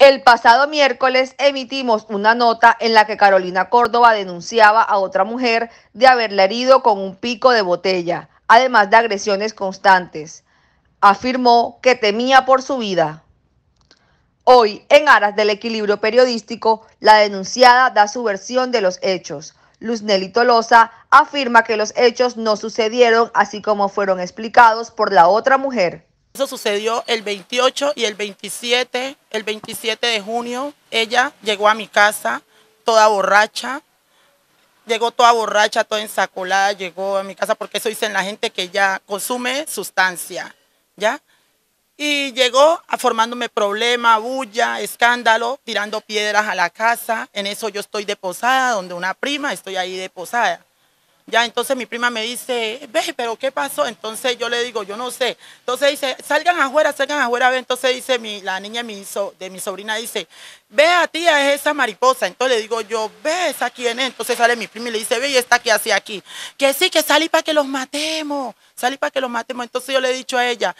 El pasado miércoles emitimos una nota en la que Carolina Córdoba denunciaba a otra mujer de haberla herido con un pico de botella, además de agresiones constantes. Afirmó que temía por su vida. Hoy, en aras del equilibrio periodístico, la denunciada da su versión de los hechos. Luz Nelly Tolosa afirma que los hechos no sucedieron así como fueron explicados por la otra mujer. Eso sucedió el 28 y el 27, el 27 de junio. Ella llegó a mi casa toda borracha, llegó toda borracha, toda ensacolada, llegó a mi casa porque eso dicen la gente que ya consume sustancia, ¿ya? Y llegó a formándome problema, bulla, escándalo, tirando piedras a la casa. En eso yo estoy de posada, donde una prima, estoy ahí de posada. Ya entonces mi prima me dice, ve, pero ¿qué pasó? Entonces yo le digo, yo no sé. Entonces dice, salgan afuera, salgan afuera. ve. Entonces dice mi, la niña de mi sobrina, dice, ve a ti, es esa mariposa. Entonces le digo yo, ve, esa quién es. Entonces sale mi prima y le dice, ve, y está que hace aquí. Que sí, que salí para que los matemos, salí para que los matemos. Entonces yo le he dicho a ella,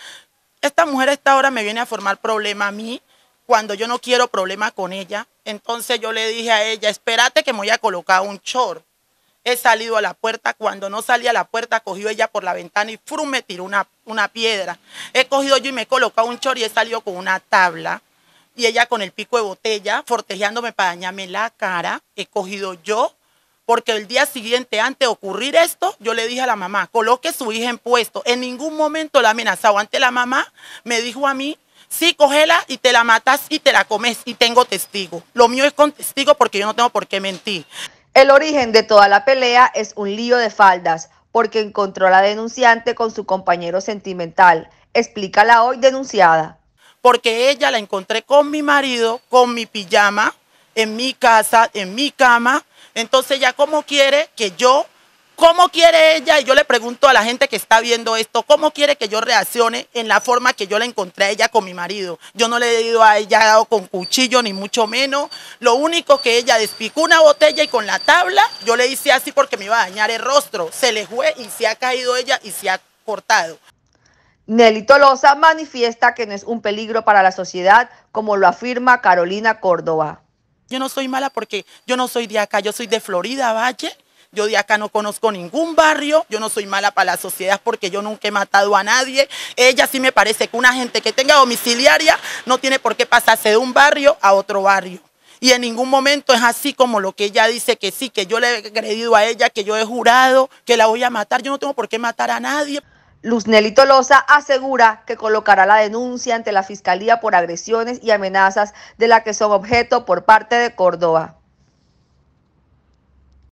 esta mujer a esta hora me viene a formar problema a mí cuando yo no quiero problema con ella. Entonces yo le dije a ella, espérate que me voy a colocar un chor. He salido a la puerta, cuando no salí a la puerta, cogió ella por la ventana y frum me tiró una, una piedra. He cogido yo y me he colocado un chor y he salido con una tabla. Y ella con el pico de botella, fortejeándome para dañarme la cara. He cogido yo, porque el día siguiente, antes de ocurrir esto, yo le dije a la mamá, coloque su hija en puesto. En ningún momento la amenazado. Ante la mamá me dijo a mí, sí, cógela y te la matas y te la comes y tengo testigo. Lo mío es con testigo porque yo no tengo por qué mentir. El origen de toda la pelea es un lío de faldas, porque encontró a la denunciante con su compañero sentimental, Explícala la hoy denunciada. Porque ella la encontré con mi marido, con mi pijama, en mi casa, en mi cama. Entonces ¿ya como quiere que yo ¿Cómo quiere ella? Y yo le pregunto a la gente que está viendo esto, ¿cómo quiere que yo reaccione en la forma que yo la encontré a ella con mi marido? Yo no le he ido a ella con cuchillo, ni mucho menos. Lo único que ella despicó una botella y con la tabla, yo le hice así porque me iba a dañar el rostro. Se le fue y se ha caído ella y se ha cortado. Nelly Tolosa manifiesta que no es un peligro para la sociedad, como lo afirma Carolina Córdoba. Yo no soy mala porque yo no soy de acá, yo soy de Florida, Valle yo de acá no conozco ningún barrio, yo no soy mala para la sociedad porque yo nunca he matado a nadie. Ella sí me parece que una gente que tenga domiciliaria no tiene por qué pasarse de un barrio a otro barrio. Y en ningún momento es así como lo que ella dice que sí, que yo le he agredido a ella, que yo he jurado que la voy a matar. Yo no tengo por qué matar a nadie. Luz Luzneli Tolosa asegura que colocará la denuncia ante la Fiscalía por agresiones y amenazas de la que son objeto por parte de Córdoba.